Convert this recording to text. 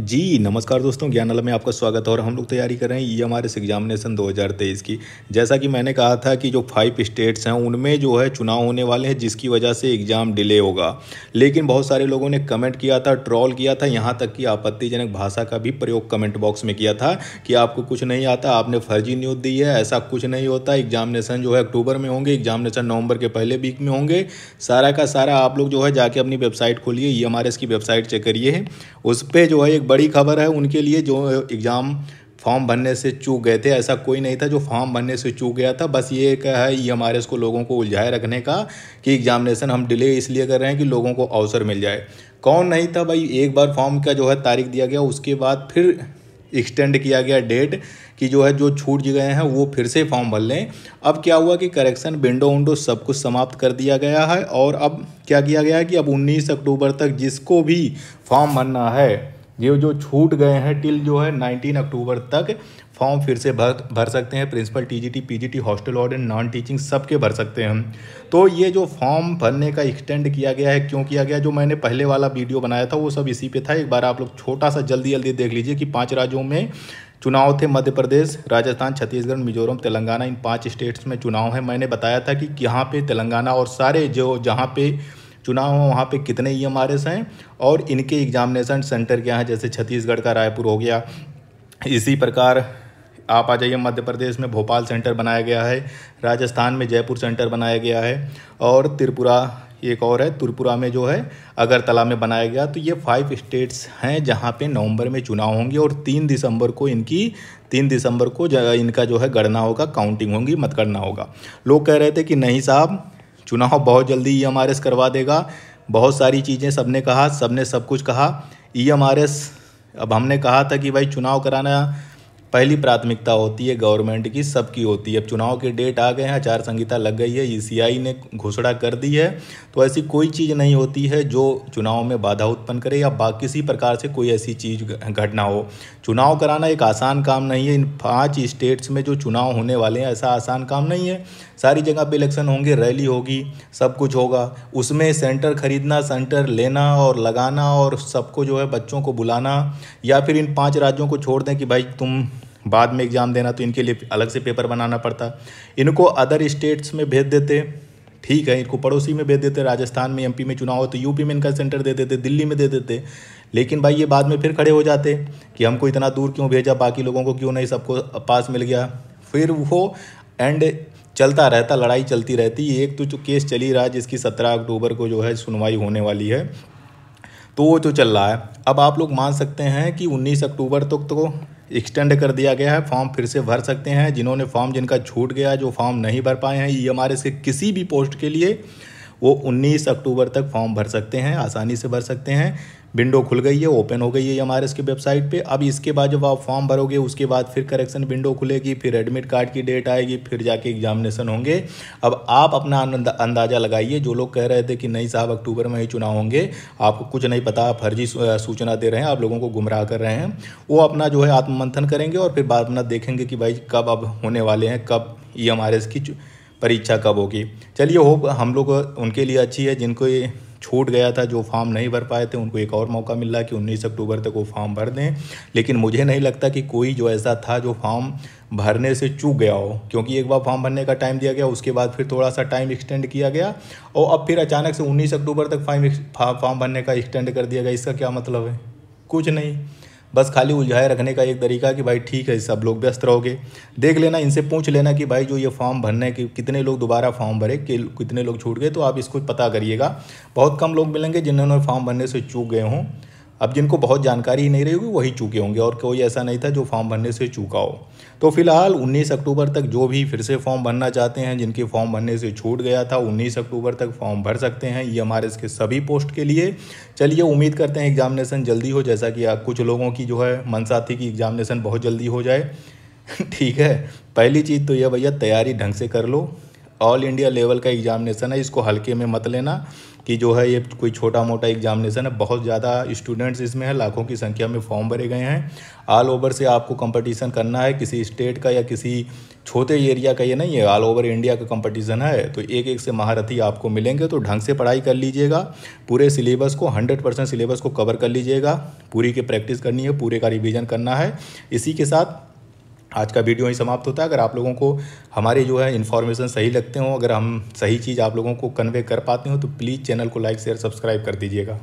जी नमस्कार दोस्तों ज्ञानला में आपका स्वागत है और हम लोग तैयारी कर रहे हैं ये हमारे एग्जामिनेशन 2023 की जैसा कि मैंने कहा था कि जो फाइव स्टेट्स हैं उनमें जो है चुनाव होने वाले हैं जिसकी वजह से एग्ज़ाम डिले होगा लेकिन बहुत सारे लोगों ने कमेंट किया था ट्रॉल किया था यहाँ तक कि आपत्तिजनक भाषा का भी प्रयोग कमेंट बॉक्स में किया था कि आपको कुछ नहीं आता आपने फर्जी न्यूज़ दी है ऐसा कुछ नहीं होता एग्जामिनेशन जो है अक्टूबर में होंगे एग्जामिनेशन नवंबर के पहले वीक में होंगे सारा का सारा आप लोग जो है जाके अपनी वेबसाइट खोलिए ई एम की वेबसाइट चेक करिए उस पर जो है एक बड़ी खबर है उनके लिए जो एग्ज़ाम फॉर्म भरने से चूक गए थे ऐसा कोई नहीं था जो फॉर्म भरने से चूक गया था बस ये एक है ई e एम को लोगों को उलझाए रखने का कि एग्जामिनेशन हम डिले इसलिए कर रहे हैं कि लोगों को अवसर मिल जाए कौन नहीं था भाई एक बार फॉर्म का जो है तारीख दिया गया उसके बाद फिर एक्सटेंड किया गया डेट कि जो है जो छूट गए हैं वो फिर से फॉर्म भर लें अब क्या हुआ कि करेक्शन विंडो उन्डो सब कुछ समाप्त कर दिया गया है और अब क्या किया गया है कि अब 19 अक्टूबर तक जिसको भी फॉर्म भरना है ये जो छूट गए हैं टिल जो है 19 अक्टूबर तक फॉर्म फिर से भर भर सकते हैं प्रिंसिपल टीजीटी पीजीटी हॉस्टल और नॉन टीचिंग सब के भर सकते हैं तो ये जो फॉर्म भरने का एक्सटेंड किया गया है क्यों किया गया जो मैंने पहले वाला वीडियो बनाया था वो सब इसी पे था एक बार आप लोग छोटा सा जल्दी जल्दी देख लीजिए कि पाँच राज्यों में चुनाव थे मध्य प्रदेश राजस्थान छत्तीसगढ़ मिजोरम तेलंगाना इन पाँच स्टेट्स में चुनाव है मैंने बताया था कि यहाँ पर तेलंगाना और सारे जो जहाँ पे चुनाव हैं वहाँ पे कितने ई एम आर एस हैं और इनके एग्जामिनेशन सेंटर क्या हैं जैसे छत्तीसगढ़ का रायपुर हो गया इसी प्रकार आप आ जाइए मध्य प्रदेश में भोपाल सेंटर बनाया गया है राजस्थान में जयपुर सेंटर बनाया गया है और त्रिपुरा एक और है त्रिपुरा में जो है अगरतला में बनाया गया तो ये फाइव स्टेट्स हैं जहाँ पे नवंबर में चुनाव होंगे और तीन दिसंबर को इनकी तीन दिसंबर को इनका जो है गणना होगा काउंटिंग होगी मतगणना होगा लोग कह रहे थे कि नहीं साहब चुनाव बहुत जल्दी ई एम आर एस करवा देगा बहुत सारी चीज़ें सबने कहा सबने सब कुछ कहा ई एम आर एस अब हमने कहा था कि भाई चुनाव कराना पहली प्राथमिकता होती है गवर्नमेंट की सबकी होती है अब चुनाव के डेट आ गए हैं आचार संहिता लग गई है ईसीआई e ने घोषणा कर दी है तो ऐसी कोई चीज़ नहीं होती है जो चुनाव में बाधा उत्पन्न करे या बा किसी प्रकार से कोई ऐसी चीज़ घटना हो चुनाव कराना एक आसान काम नहीं है इन पाँच स्टेट्स में जो चुनाव होने वाले हैं ऐसा आसान काम नहीं है सारी जगह पे इलेक्शन होंगे रैली होगी सब कुछ होगा उसमें सेंटर खरीदना सेंटर लेना और लगाना और सबको जो है बच्चों को बुलाना या फिर इन पाँच राज्यों को छोड़ दें कि भाई तुम बाद में एग्ज़ाम देना तो इनके लिए अलग से पेपर बनाना पड़ता इनको अदर स्टेट्स में भेज देते ठीक है इनको पड़ोसी में भेज देते राजस्थान में एमपी में चुनाव हो तो यूपी में इनका सेंटर दे देते दिल्ली में दे देते लेकिन भाई ये बाद में फिर खड़े हो जाते कि हमको इतना दूर क्यों भेजा बाकी लोगों को क्यों नहीं सबको पास मिल गया फिर वो एंड चलता रहता लड़ाई चलती रहती एक तो जो केस चली रहा है जिसकी सत्रह अक्टूबर को जो है सुनवाई होने वाली है तो वो जो तो चल रहा है अब आप लोग मान सकते हैं कि 19 अक्टूबर तक तो, तो एक्सटेंड कर दिया गया है फॉर्म फिर से भर सकते हैं जिन्होंने फॉर्म जिनका छूट गया जो फॉर्म नहीं भर पाए हैं ई एम आर एस के किसी भी पोस्ट के लिए वो 19 अक्टूबर तक फॉर्म भर सकते हैं आसानी से भर सकते हैं विंडो खुल गई है ओपन हो गई है एम आर की वेबसाइट पे अब इसके बाद जब आप फॉर्म भरोगे उसके बाद फिर करेक्शन विंडो खुलेगी फिर एडमिट कार्ड की डेट आएगी फिर जाके एग्जामिनेशन होंगे अब आप अपना अंदाज़ा लगाइए जो लोग कह रहे थे कि नहीं साहब अक्टूबर में ही चुनाव होंगे आपको कुछ नहीं पता आप फर्जी सूचना दे रहे हैं आप लोगों को गुमराह कर रहे हैं वो अपना जो है आत्ममंथन करेंगे और फिर बाद अपना देखेंगे कि भाई कब अब होने वाले हैं कब ई की परीक्षा कब होगी चलिए होप हम लोग उनके लिए अच्छी है जिनको ये छूट गया था जो फॉर्म नहीं भर पाए थे उनको एक और मौका मिल रहा कि 19 अक्टूबर तक वो फॉर्म भर दें लेकिन मुझे नहीं लगता कि कोई जो ऐसा था जो फॉर्म भरने से चूक गया हो क्योंकि एक बार फॉर्म भरने का टाइम दिया गया उसके बाद फिर थोड़ा सा टाइम एक्सटेंड किया गया और अब फिर अचानक से उन्नीस अक्टूबर तक फॉर्म फॉर्म भरने का एक्सटेंड कर दिया गया इसका क्या मतलब है कुछ नहीं बस खाली उलझाए रखने का एक तरीका कि भाई ठीक है सब लोग व्यस्त रहोगे देख लेना इनसे पूछ लेना कि भाई जो ये फॉर्म भरने के कितने लोग दोबारा फॉर्म भरे कितने लोग छूट गए तो आप इसको पता करिएगा बहुत कम लोग मिलेंगे जिन्होंने फॉर्म भरने से चूक गए हों अब जिनको बहुत जानकारी नहीं रही होगी वही चूके होंगे और कोई ऐसा नहीं था जो फॉर्म भरने से चूका हो तो फिलहाल 19 अक्टूबर तक जो भी फिर से फॉर्म भरना चाहते हैं जिनके फॉर्म भरने से छूट गया था 19 अक्टूबर तक फॉर्म भर सकते हैं ई एम के सभी पोस्ट के लिए चलिए उम्मीद करते हैं एग्जामिनेशन जल्दी हो जैसा कि कुछ लोगों की जो है मनसा थी कि एग्जामिनेशन बहुत जल्दी हो जाए ठीक है पहली चीज़ तो यह भैया तैयारी ढंग से कर लो ऑल इंडिया लेवल का एग्जामिनेशन है इसको हल्के में मत लेना कि जो है ये कोई छोटा मोटा एग्जामिनेशन है बहुत ज़्यादा स्टूडेंट्स इसमें हैं लाखों की संख्या में फॉर्म भरे गए हैं ऑल ओवर से आपको कंपटीशन करना है किसी स्टेट का या किसी छोटे एरिया का ये नहीं है ऑल ओवर इंडिया का कंपटीशन है तो एक एक से महारथी आपको मिलेंगे तो ढंग से पढ़ाई कर लीजिएगा पूरे सिलेबस को हंड्रेड परसेंट सिलेबस को कवर कर लीजिएगा पूरी की प्रैक्टिस करनी है पूरे का रिविज़न करना है इसी के साथ आज का वीडियो ही समाप्त होता है अगर आप लोगों को हमारे जो है इन्फॉर्मेशन सही लगते हो अगर हम सही चीज़ आप लोगों को कन्वे कर पाते हो तो प्लीज़ चैनल को लाइक शेयर सब्सक्राइब कर दीजिएगा